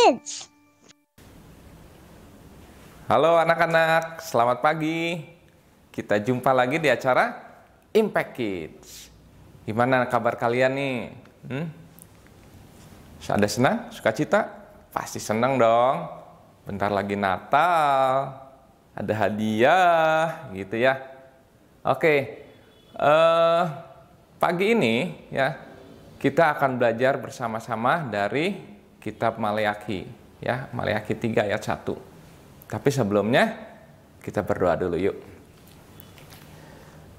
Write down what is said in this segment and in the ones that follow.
Kids. Halo anak-anak, selamat pagi. Kita jumpa lagi di acara Impact Kids. Gimana kabar kalian nih? Hmm? Ada senang? suka cita, Pasti senang dong. Bentar lagi Natal. Ada hadiah, gitu ya. Oke. Uh, pagi ini ya kita akan belajar bersama-sama dari kitab Maleakhi ya, Maleakhi 3 ayat 1. Tapi sebelumnya kita berdoa dulu yuk.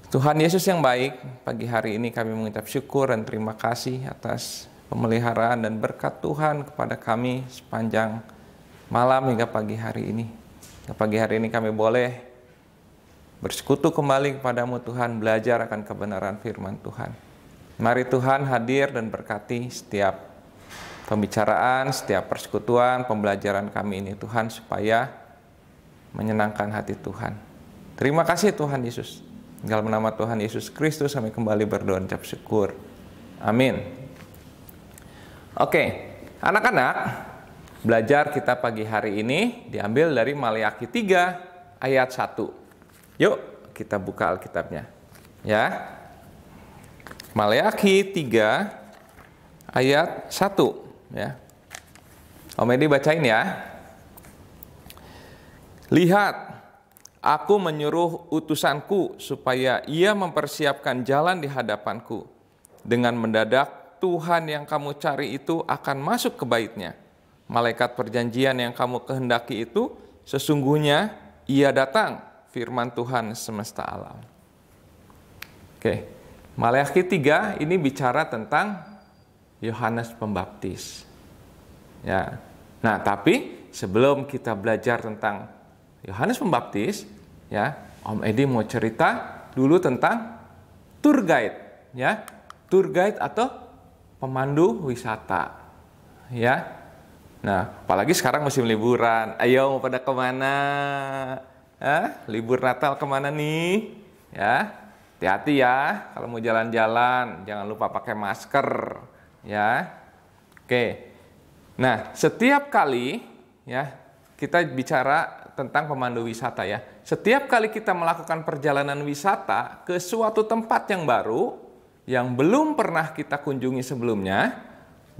Tuhan Yesus yang baik, pagi hari ini kami mengucap syukur dan terima kasih atas pemeliharaan dan berkat Tuhan kepada kami sepanjang malam hingga pagi hari ini. Hingga pagi hari ini kami boleh bersekutu kembali kepadamu Tuhan, belajar akan kebenaran firman Tuhan. Mari Tuhan hadir dan berkati setiap pembicaraan, setiap persekutuan, pembelajaran kami ini Tuhan supaya menyenangkan hati Tuhan. Terima kasih Tuhan Yesus. Dalam nama Tuhan Yesus Kristus kami kembali berdoa dan ucap syukur. Amin. Oke, anak-anak, belajar kita pagi hari ini diambil dari Maliaki 3 ayat 1. Yuk, kita buka Alkitabnya. Ya. Maliaki 3 ayat 1 ya. Om Edi bacain ya. Lihat, aku menyuruh utusanku supaya ia mempersiapkan jalan di hadapanku. Dengan mendadak, Tuhan yang kamu cari itu akan masuk ke baitnya. Malaikat perjanjian yang kamu kehendaki itu, sesungguhnya ia datang, firman Tuhan semesta alam. Oke, malaikat 3 ini bicara tentang Yohanes Pembaptis. Ya. Nah, tapi sebelum kita belajar tentang Yohanes Pembaptis, ya, Om Edi mau cerita dulu tentang tour guide, ya. Tour guide atau pemandu wisata. Ya. Nah, apalagi sekarang musim liburan. Ayo mau pada kemana? Hah? Ya, libur Natal kemana nih? Ya, hati-hati ya kalau mau jalan-jalan. Jangan lupa pakai masker ya. Oke. Nah, setiap kali ya kita bicara tentang pemandu wisata ya. Setiap kali kita melakukan perjalanan wisata ke suatu tempat yang baru yang belum pernah kita kunjungi sebelumnya,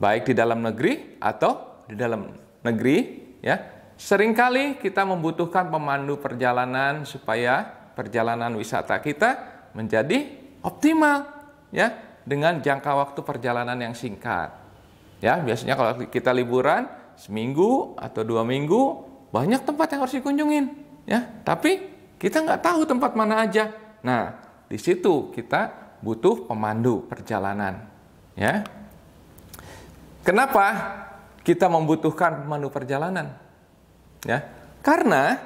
baik di dalam negeri atau di dalam negeri ya. Seringkali kita membutuhkan pemandu perjalanan supaya perjalanan wisata kita menjadi optimal ya dengan jangka waktu perjalanan yang singkat. Ya, biasanya kalau kita liburan seminggu atau dua minggu, banyak tempat yang harus dikunjungin. Ya, tapi kita nggak tahu tempat mana aja. Nah, di situ kita butuh pemandu perjalanan. Ya, kenapa kita membutuhkan pemandu perjalanan? Ya, karena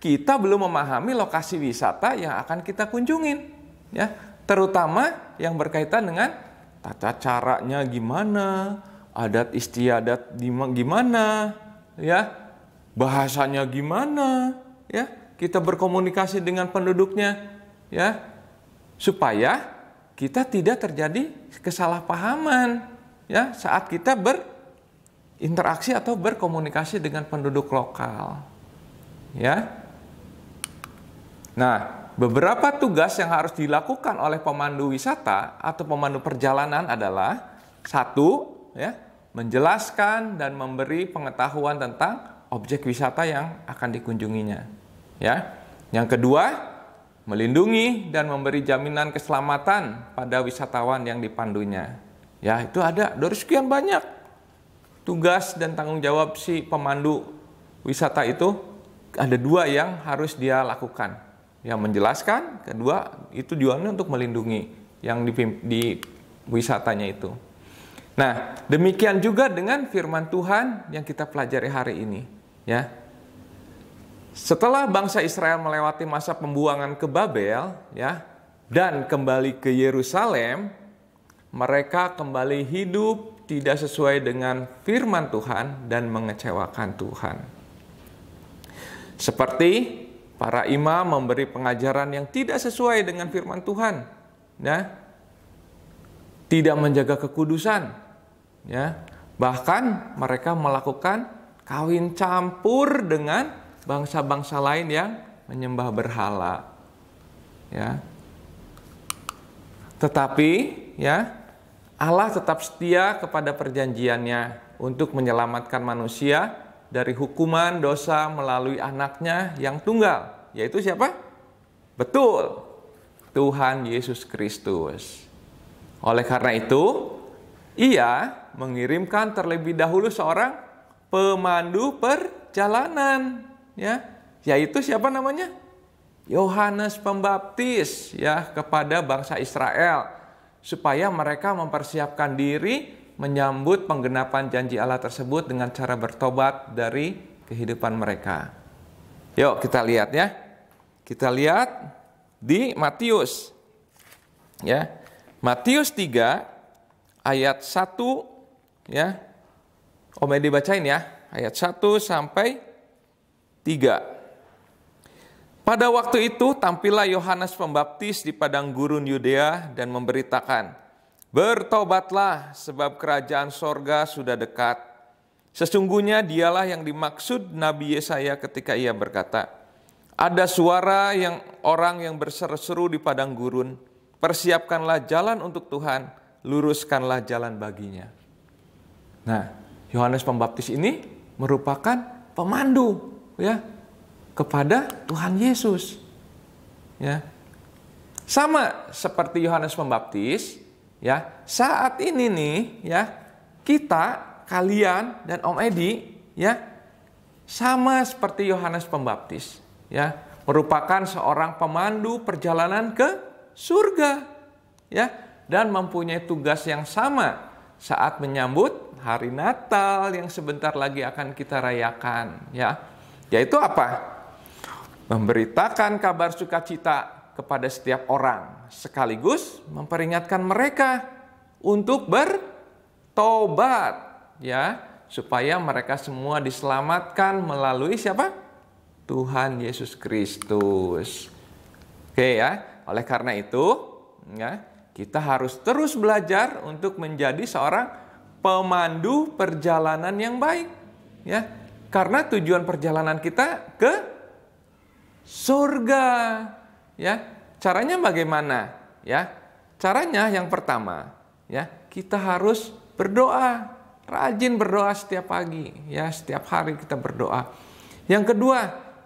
kita belum memahami lokasi wisata yang akan kita kunjungin. Ya, terutama yang berkaitan dengan tata caranya gimana, adat istiadat gimana, ya bahasanya gimana, ya kita berkomunikasi dengan penduduknya, ya supaya kita tidak terjadi kesalahpahaman, ya saat kita berinteraksi atau berkomunikasi dengan penduduk lokal, ya. Nah, beberapa tugas yang harus dilakukan oleh pemandu wisata atau pemandu perjalanan adalah satu, ya, menjelaskan dan memberi pengetahuan tentang objek wisata yang akan dikunjunginya. Ya. Yang kedua, melindungi dan memberi jaminan keselamatan pada wisatawan yang dipandunya. Ya, itu ada dari sekian banyak tugas dan tanggung jawab si pemandu wisata itu ada dua yang harus dia lakukan yang menjelaskan, kedua itu jualnya untuk melindungi yang di, di wisatanya itu. Nah, demikian juga dengan firman Tuhan yang kita pelajari hari ini, ya. Setelah bangsa Israel melewati masa pembuangan ke Babel, ya, dan kembali ke Yerusalem, mereka kembali hidup tidak sesuai dengan firman Tuhan dan mengecewakan Tuhan. Seperti Para imam memberi pengajaran yang tidak sesuai dengan firman Tuhan. Ya. Tidak menjaga kekudusan. Ya. Bahkan mereka melakukan kawin campur dengan bangsa-bangsa lain yang menyembah berhala. Ya. Tetapi ya Allah tetap setia kepada perjanjiannya untuk menyelamatkan manusia dari hukuman dosa melalui anaknya yang tunggal, yaitu siapa? Betul, Tuhan Yesus Kristus. Oleh karena itu, ia mengirimkan terlebih dahulu seorang pemandu perjalanan, ya, yaitu siapa namanya? Yohanes Pembaptis ya kepada bangsa Israel supaya mereka mempersiapkan diri menyambut penggenapan janji Allah tersebut dengan cara bertobat dari kehidupan mereka. Yuk kita lihat ya. Kita lihat di Matius. Ya. Matius 3 ayat 1 ya. Om Edi bacain ya. Ayat 1 sampai 3. Pada waktu itu tampillah Yohanes Pembaptis di padang gurun Yudea dan memberitakan, Bertobatlah sebab kerajaan sorga sudah dekat. Sesungguhnya dialah yang dimaksud Nabi Yesaya ketika ia berkata, Ada suara yang orang yang berseru-seru di padang gurun, persiapkanlah jalan untuk Tuhan, luruskanlah jalan baginya. Nah, Yohanes Pembaptis ini merupakan pemandu ya kepada Tuhan Yesus. Ya. Sama seperti Yohanes Pembaptis, Ya, saat ini nih ya, kita, kalian dan Om Edi ya sama seperti Yohanes Pembaptis ya, merupakan seorang pemandu perjalanan ke surga ya dan mempunyai tugas yang sama saat menyambut hari Natal yang sebentar lagi akan kita rayakan ya yaitu apa memberitakan kabar sukacita kepada setiap orang sekaligus memperingatkan mereka untuk bertobat ya supaya mereka semua diselamatkan melalui siapa? Tuhan Yesus Kristus. Oke ya. Oleh karena itu, ya, kita harus terus belajar untuk menjadi seorang pemandu perjalanan yang baik, ya. Karena tujuan perjalanan kita ke surga, ya. Caranya bagaimana? Ya, caranya yang pertama, ya kita harus berdoa, rajin berdoa setiap pagi, ya setiap hari kita berdoa. Yang kedua,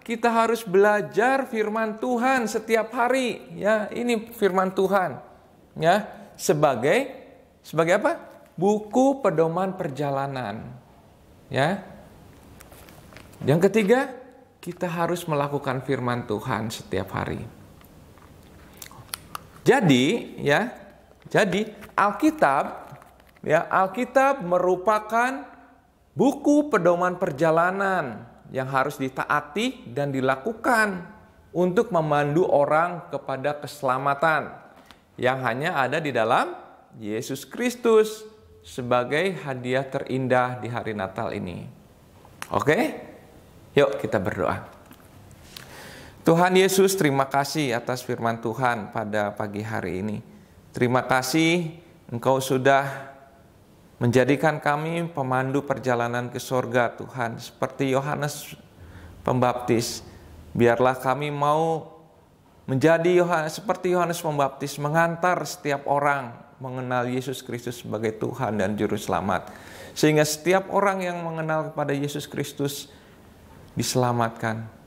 kita harus belajar firman Tuhan setiap hari, ya ini firman Tuhan, ya sebagai sebagai apa? Buku pedoman perjalanan, ya. Yang ketiga, kita harus melakukan firman Tuhan setiap hari. Jadi, ya, jadi Alkitab ya Alkitab merupakan buku pedoman perjalanan yang harus ditaati dan dilakukan untuk memandu orang kepada keselamatan yang hanya ada di dalam Yesus Kristus sebagai hadiah terindah di hari Natal ini. Oke? Yuk kita berdoa. Tuhan Yesus, terima kasih atas firman Tuhan pada pagi hari ini. Terima kasih Engkau sudah menjadikan kami pemandu perjalanan ke sorga Tuhan. Seperti Yohanes Pembaptis, biarlah kami mau menjadi Yohanes, seperti Yohanes Pembaptis, mengantar setiap orang mengenal Yesus Kristus sebagai Tuhan dan Juru Selamat. Sehingga setiap orang yang mengenal kepada Yesus Kristus diselamatkan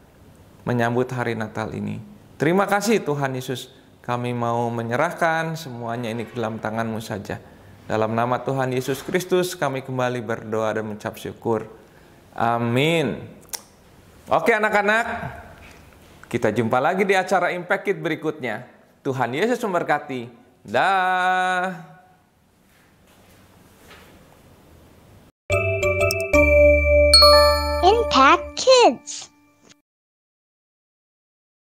menyambut hari Natal ini. Terima kasih Tuhan Yesus, kami mau menyerahkan semuanya ini ke dalam tanganmu saja. Dalam nama Tuhan Yesus Kristus kami kembali berdoa dan mencap syukur. Amin. Oke anak-anak, kita jumpa lagi di acara Impact Kit berikutnya. Tuhan Yesus memberkati. Dah. Impact Kids.